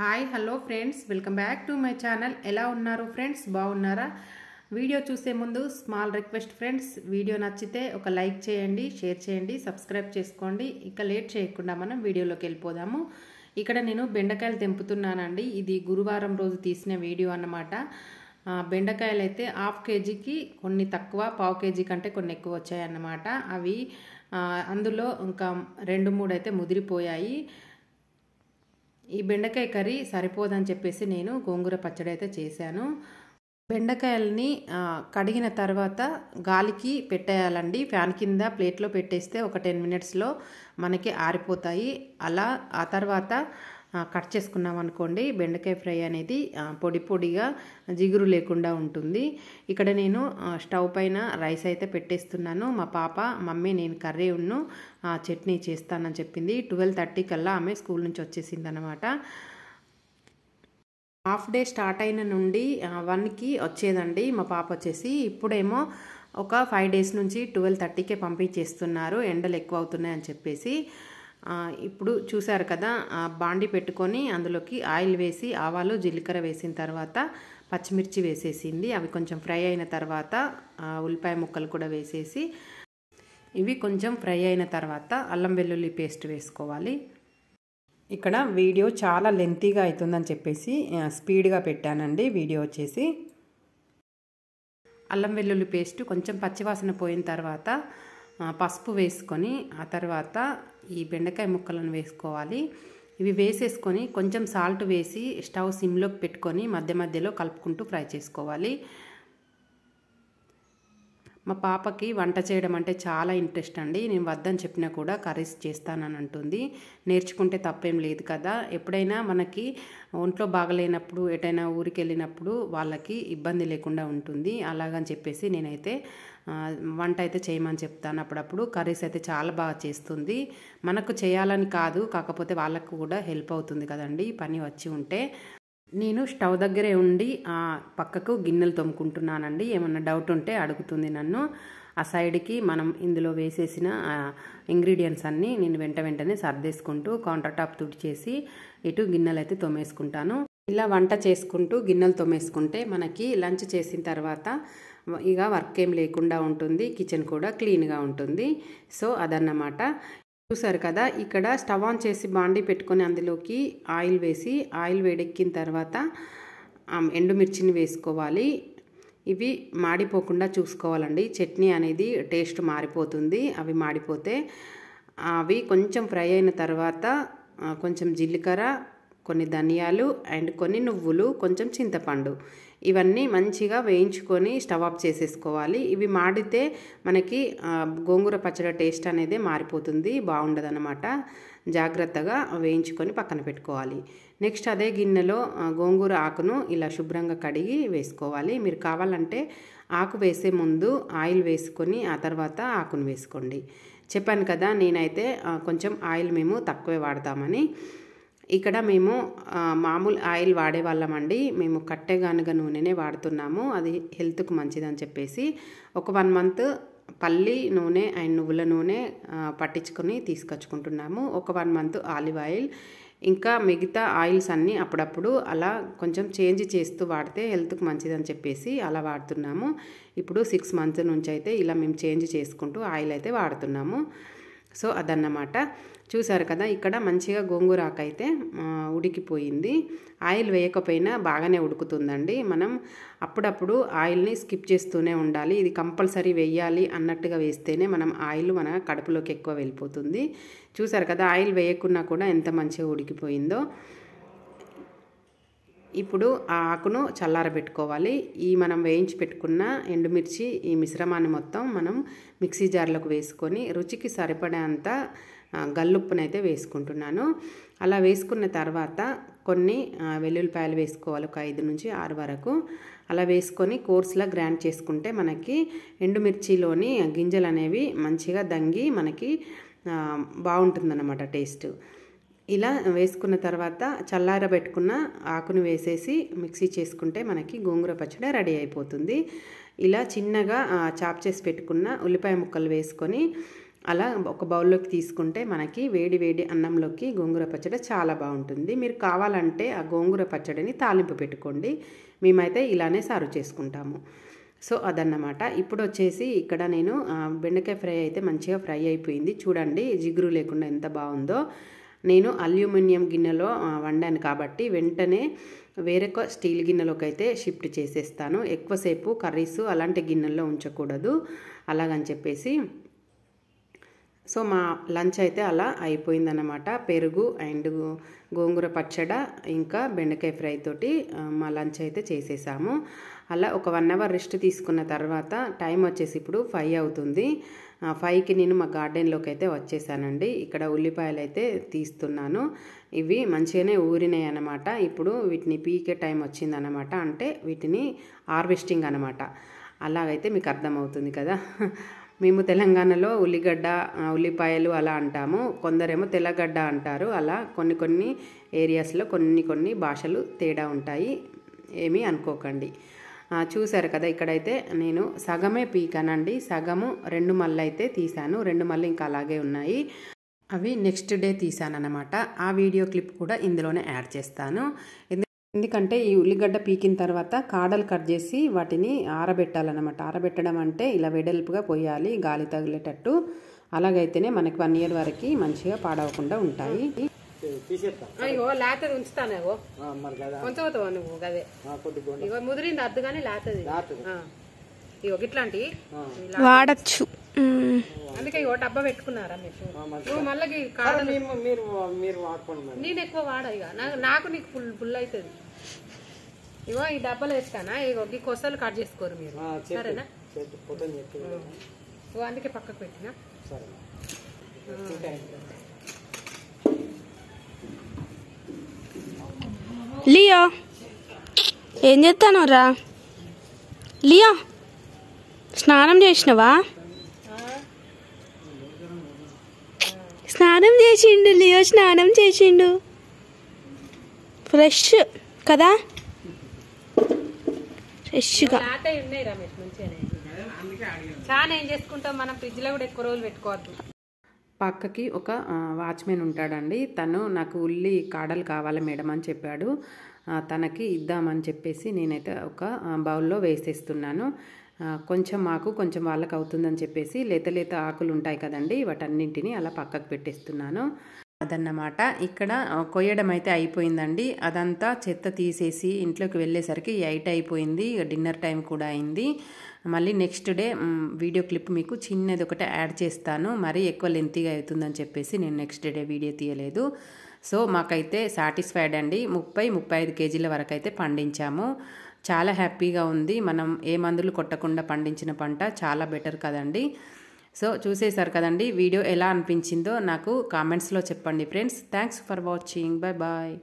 hi hello friends welcome back to my channel ఎలా ఉన్నారు friends బాగున్నారా వీడియో చూసే ముందు స్మాల్ రిక్వెస్ట్ ఫ్రెండ్స్ వీడియో నచ్చితే ఒక లైక్ చేయండి షేర్ చేయండి సబ్స్క్రైబ్ చేసుకోండి ఇక లేట్ చేయకుండా మనం వీడియోలోకి వెళ్ళిపోదాము ఇక్కడ నేను బెండకాయలు తెంపుతున్నానండి ఇది గురువారం రోజు తీసిన వీడియో అన్నమాట బెండకాయలు అయితే హాఫ్ కేజీకి కొన్ని తక్కువ పావు కేజీ కంటే కొన్ని ఎక్కువ వచ్చాయన్నమాట అవి అందులో ఇంకా రెండు మూడు అయితే ముదిరిపోయాయి ఈ బెండకాయ కర్రీ సరిపోదని చెప్పేసి నేను గోంగూర పచ్చడి అయితే చేశాను బెండకాయల్ని కడిగిన తర్వాత గాలికి పెట్టేయాలండి ఫ్యాన్ కింద ప్లేట్లో పెట్టేస్తే ఒక టెన్ మినిట్స్లో మనకి ఆరిపోతాయి అలా ఆ తర్వాత కట్ చేసుకున్నాం అనుకోండి బెండకాయ ఫ్రై అనేది పొడి పొడిగా జిగురు లేకుండా ఉంటుంది ఇక్కడ నేను స్టవ్ పైన రైస్ అయితే పెట్టేస్తున్నాను మా పాప మమ్మీ నేను కర్రీ ఉన్ను చట్నీ చేస్తానని చెప్పింది ట్వెల్వ్ థర్టీ కల్లా ఆమె స్కూల్ నుంచి వచ్చేసిందనమాట హాఫ్ డే స్టార్ట్ అయిన నుండి వన్కి వచ్చేదండి మా పాప వచ్చేసి ఇప్పుడేమో ఒక ఫైవ్ డేస్ నుంచి ట్వెల్వ్ థర్టీకే పంపించేస్తున్నారు ఎండలు ఎక్కువ అవుతున్నాయని చెప్పేసి ఇప్పుడు చూశారు కదా బాండి పెట్టుకొని అందులోకి ఆయిల్ వేసి ఆవాలు జీలకర్ర వేసిన తర్వాత పచ్చిమిర్చి వేసేసింది అవి కొంచెం ఫ్రై అయిన తర్వాత ఉల్లిపాయ ముక్కలు కూడా వేసేసి ఇవి కొంచెం ఫ్రై అయిన తర్వాత అల్లం వెల్లుల్లి పేస్ట్ వేసుకోవాలి ఇక్కడ వీడియో చాలా లెంతీగా అవుతుందని చెప్పేసి స్పీడ్గా పెట్టానండి వీడియో వచ్చేసి అల్లం వెల్లుల్లి పేస్ట్ కొంచెం పచ్చివాసన పోయిన తర్వాత పసుపు వేసుకొని ఆ తర్వాత ఈ బెండకాయ ముక్కలను వేసుకోవాలి ఇవి వేసేసుకొని కొంచెం సాల్ట్ వేసి స్టవ్ సిమ్లోకి పెట్టుకొని మధ్య మధ్యలో కలుపుకుంటూ ఫ్రై చేసుకోవాలి మా పాపకి వంట చేయడం అంటే చాలా ఇంట్రెస్ట్ అండి నేను వద్దని చెప్పినా కూడా కర్రీస్ చేస్తానని అంటుంది నేర్చుకుంటే తప్పేం లేదు కదా ఎప్పుడైనా మనకి ఒంట్లో బాగలేనప్పుడు ఎటైనా ఊరికి వెళ్ళినప్పుడు వాళ్ళకి ఇబ్బంది లేకుండా ఉంటుంది అలాగని చెప్పేసి నేనైతే వంట అయితే చేయమని చెప్తాను అప్పుడప్పుడు కర్రీస్ అయితే చాలా బాగా చేస్తుంది మనకు చేయాలని కాదు కాకపోతే వాళ్ళకు కూడా హెల్ప్ అవుతుంది కదండి పని వచ్చి ఉంటే నేను స్టవ్ దగ్గరే ఉండి ఆ పక్కకు గిన్నెలు తోముకుంటున్నానండి ఏమన్నా డౌట్ ఉంటే అడుగుతుంది నన్ను ఆ సైడ్కి మనం ఇందులో వేసేసిన ఇంగ్రీడియంట్స్ అన్నీ నేను వెంట వెంటనే సర్దేసుకుంటూ కౌంటర్ టాప్ తుడిచేసి ఇటు గిన్నెలు అయితే తోమేసుకుంటాను ఇలా వంట చేసుకుంటూ గిన్నెలు తోమేసుకుంటే మనకి లంచ్ చేసిన తర్వాత ఇక వర్క్ ఏం లేకుండా ఉంటుంది కిచెన్ కూడా క్లీన్గా ఉంటుంది సో అదన్నమాట చూసారు కదా ఇక్కడ స్టవ్ ఆన్ చేసి బాండీ పెట్టుకొని అందులోకి ఆయిల్ వేసి ఆయిల్ వేడెక్కిన తర్వాత ఎండుమిర్చిని వేసుకోవాలి ఇవి మాడిపోకుండా చూసుకోవాలండి చట్నీ అనేది టేస్ట్ మారిపోతుంది అవి మాడిపోతే అవి కొంచెం ఫ్రై అయిన తర్వాత కొంచెం జీలకర్ర కొన్ని ధనియాలు అండ్ కొన్ని నువ్వులు కొంచెం చింతపండు ఇవన్నీ మంచిగా వేయించుకొని స్టవ్ ఆఫ్ చేసేసుకోవాలి ఇవి మాడితే మనకి గోంగూర పచ్చడి టేస్ట్ అనేది మారిపోతుంది బాగుండదన్నమాట జాగ్రత్తగా వేయించుకొని పక్కన పెట్టుకోవాలి నెక్స్ట్ అదే గిన్నెలో గోంగూర ఆకును ఇలా శుభ్రంగా కడిగి వేసుకోవాలి మీరు కావాలంటే ఆకు వేసే ముందు ఆయిల్ వేసుకొని ఆ తర్వాత ఆకును వేసుకోండి చెప్పాను కదా నేనైతే కొంచెం ఆయిల్ మేము తక్కువే వాడతామని ఇక్కడ మేము మామూలు ఆయిల్ వాడేవాళ్ళమండి మేము కట్టెగానుగ నూనెనే వాడుతున్నాము అది హెల్త్కు మంచిదని చెప్పేసి ఒక వన్ మంత్ పల్లి నూనె అండ్ నువ్వుల నూనె పట్టించుకొని తీసుకొచ్చుకుంటున్నాము ఒక వన్ మంత్ ఆలివ్ ఆయిల్ ఇంకా మిగతా ఆయిల్స్ అన్నీ అప్పుడప్పుడు అలా కొంచెం చేంజ్ చేస్తూ వాడితే హెల్త్కి మంచిదని చెప్పేసి అలా వాడుతున్నాము ఇప్పుడు సిక్స్ మంత్స్ నుంచి అయితే ఇలా మేము చేంజ్ చేసుకుంటూ ఆయిల్ అయితే వాడుతున్నాము సో అదన్నమాట చూసారు కదా ఇక్కడ మంచిగా గోంగూరాకు అయితే ఉడికిపోయింది ఆయిల్ వేయకపోయినా బాగానే ఉడుకుతుందండి మనం అప్పుడప్పుడు ఆయిల్ని స్కిప్ చేస్తూనే ఉండాలి ఇది కంపల్సరీ వేయాలి అన్నట్టుగా వేస్తేనే మనం ఆయిల్ మన కడుపులోకి ఎక్కువ వెళ్ళిపోతుంది చూసారు కదా ఆయిల్ వేయకున్నా కూడా ఎంత మంచిగా ఉడికిపోయిందో ఇప్పుడు ఆ ఆకును చల్లారబెట్టుకోవాలి ఈ మనం వేయించి పెట్టుకున్న ఎండుమిర్చి ఈ మిశ్రమాన్ని మొత్తం మనం మిక్సీ జార్లోకి వేసుకొని రుచికి సరిపడేంత గల్లుప్పునైతే వేసుకుంటున్నాను అలా వేసుకున్న తర్వాత కొన్ని వెల్లుల్లిపాయలు వేసుకోవాలి ఒక ఐదు నుంచి ఆరు వరకు అలా వేసుకొని కోర్స్లా గ్రాండ్ చేసుకుంటే మనకి ఎండుమిర్చిలోని గింజలు అనేవి మంచిగా దంగి మనకి బాగుంటుందన్నమాట టేస్ట్ ఇలా వేసుకున్న తర్వాత చల్లారబెట్టుకున్న ఆకును వేసేసి మిక్సీ చేసుకుంటే మనకి గోంగూర పచ్చడి రెడీ అయిపోతుంది ఇలా చిన్నగా చాప్ చేసి పెట్టుకున్న ఉల్లిపాయ ముక్కలు వేసుకొని అలా ఒక బౌల్లోకి తీసుకుంటే మనకి వేడి వేడి అన్నంలోకి గోంగూర పచ్చడి చాలా బాగుంటుంది మీరు కావాలంటే ఆ గోంగూర పచ్చడిని తాలింపు పెట్టుకోండి మేమైతే ఇలానే సర్వ్ చేసుకుంటాము సో అదన్నమాట ఇప్పుడు వచ్చేసి ఇక్కడ నేను బెండకాయ ఫ్రై అయితే మంచిగా ఫ్రై అయిపోయింది చూడండి జిగురు లేకుండా ఎంత బాగుందో నేను అల్యూమినియం గిన్నెలో వండాను కాబట్టి వెంటనే వేరొక స్టీల్ గిన్నెలోకి అయితే షిఫ్ట్ చేసేస్తాను ఎక్కువసేపు కర్రీస్ అలాంటి గిన్నెల్లో ఉంచకూడదు అలాగని చెప్పేసి సో మా లంచ్ అయితే అలా అయిపోయిందన్నమాట పెరుగు అండ్ గోంగూర పచ్చడ ఇంకా బెండకాయ ఫ్రై తోటి మా లంచ్ అయితే చేసేసాము అలా ఒక వన్ అవర్ రెస్ట్ తీసుకున్న తర్వాత టైం వచ్చేసి ఇప్పుడు ఫైవ్ అవుతుంది ఫైవ్కి నేను మా గార్డెన్లోకి అయితే వచ్చేసానండి ఇక్కడ ఉల్లిపాయలు అయితే తీస్తున్నాను ఇవి మంచిగానే ఊరినాయి అనమాట ఇప్పుడు వీటిని పీకే టైం వచ్చింది అనమాట అంటే వీటిని హార్వెస్టింగ్ అనమాట అలాగైతే మీకు అర్థమవుతుంది కదా మేము తెలంగాణలో ఉల్లిగడ్డ ఉల్లిపాయలు అలా అంటాము కొందరేమో తెల్లగడ్డ అంటారు అలా కొన్ని కొన్ని ఏరియాస్లో కొన్ని కొన్ని భాషలు తేడా ఉంటాయి ఏమీ అనుకోకండి చూశారు కదా ఇక్కడైతే నేను సగమే పీకానండి సగము రెండు మళ్ళీ అయితే తీశాను రెండు మళ్ళీ ఇంకా అలాగే ఉన్నాయి అవి నెక్స్ట్ డే తీశానన్నమాట ఆ వీడియో క్లిప్ కూడా ఇందులోనే యాడ్ చేస్తాను ఎందుకంటే ఈ ఉల్లిగడ్డ పీకిన తర్వాత కాడలు కట్ చేసి వాటిని ఆరబెట్టాలన్నమాట ఆరబెట్టడం అంటే ఇలా వెడల్పుగా పోయాలి గాలి తగిలేటట్టు అలాగైతేనే మనకి వన్ ఇయర్ వరకు మంచిగా పాడవకుండా ఉంటాయి ఇగో లేతది ఉంచుతాను ఇగో నువ్వు అదే ఇగో ముదిరింది అద్దు కానీ లేతది ఇగో ఇట్లాంటి వాడచ్చు అందుకే ఇగో డబ్బా పెట్టుకున్నారా మీరు మళ్ళీ నేను ఎక్కువ వాడ ఇక నాకు నీకు ఫుల్ ఫుల్ అవుతుంది ఇగో ఈ డబ్బాలు వేస్తానా ఇగో ఈ కొసలు కట్ చేసుకోరు మీరు సరేనా అందుకే పక్కకు పెట్టినా సరే లియో ఏం చేస్తాను రా లియో స్నానం చేసినవా స్నానం చేసిండు లియో స్నానం చేసిండు ఫ్రెష్ కదా ఫ్రెష్గా చాలా ఏం చేసుకుంటాం మనం ఫ్రిడ్జ్లో కూడా ఎక్కువ రోజులు పెట్టుకోవద్దు పక్కకి ఒక వాచ్మెన్ ఉంటాడండి తను నాకు ఉల్లి కాడలు కావాలి మేడం అని చెప్పాడు తనకి ఇద్దామని చెప్పేసి నేనైతే ఒక బౌల్లో వేసేస్తున్నాను కొంచెం మాకు కొంచెం వాళ్ళకు అవుతుందని చెప్పేసి లేత లేత ఆకులు ఉంటాయి కదండి వాటన్నింటినీ అలా పక్కకు పెట్టేస్తున్నాను అదన్నమాట ఇక్కడ కొయ్యడం అయితే అయిపోయిందండి అదంతా చెత్త తీసేసి ఇంట్లోకి వెళ్ళేసరికి ఎయిట్ అయిపోయింది డిన్నర్ టైం కూడా అయింది మళ్ళీ నెక్స్ట్ డే వీడియో క్లిప్ మీకు చిన్నది ఒకటి యాడ్ చేస్తాను మరీ ఎక్కువ లెంతీగా అవుతుందని చెప్పేసి నేను నెక్స్ట్ డే వీడియో తీయలేదు సో మాకైతే సాటిస్ఫైడ్ అండి ముప్పై ముప్పై ఐదు కేజీల వరకు అయితే పండించాము చాలా హ్యాపీగా ఉంది మనం ఏ మందులు కొట్టకుండా పండించిన పంట చాలా బెటర్ కదండి సో చూసేశారు కదండి వీడియో ఎలా అనిపించిందో నాకు కామెంట్స్లో చెప్పండి friends thanks for watching bye bye